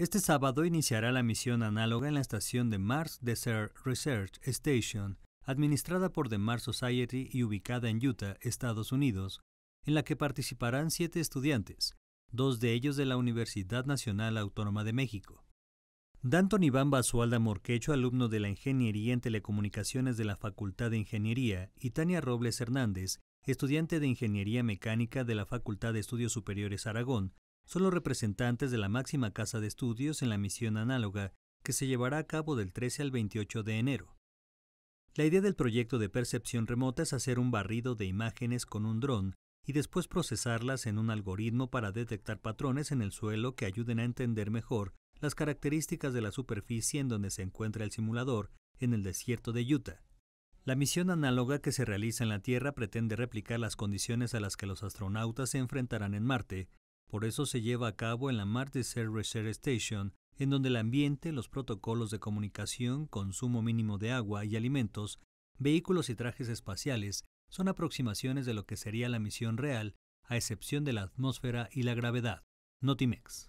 Este sábado iniciará la misión análoga en la estación de Mars Desert Research Station, administrada por The Mars Society y ubicada en Utah, Estados Unidos, en la que participarán siete estudiantes, dos de ellos de la Universidad Nacional Autónoma de México. Danton Iván Basualda Morquecho, alumno de la Ingeniería en Telecomunicaciones de la Facultad de Ingeniería, y Tania Robles Hernández, estudiante de Ingeniería Mecánica de la Facultad de Estudios Superiores Aragón, son los representantes de la máxima casa de estudios en la misión análoga que se llevará a cabo del 13 al 28 de enero. La idea del proyecto de percepción remota es hacer un barrido de imágenes con un dron y después procesarlas en un algoritmo para detectar patrones en el suelo que ayuden a entender mejor las características de la superficie en donde se encuentra el simulador en el desierto de Utah. La misión análoga que se realiza en la Tierra pretende replicar las condiciones a las que los astronautas se enfrentarán en Marte por eso se lleva a cabo en la Air Research Station, en donde el ambiente, los protocolos de comunicación, consumo mínimo de agua y alimentos, vehículos y trajes espaciales son aproximaciones de lo que sería la misión real, a excepción de la atmósfera y la gravedad. Notimex.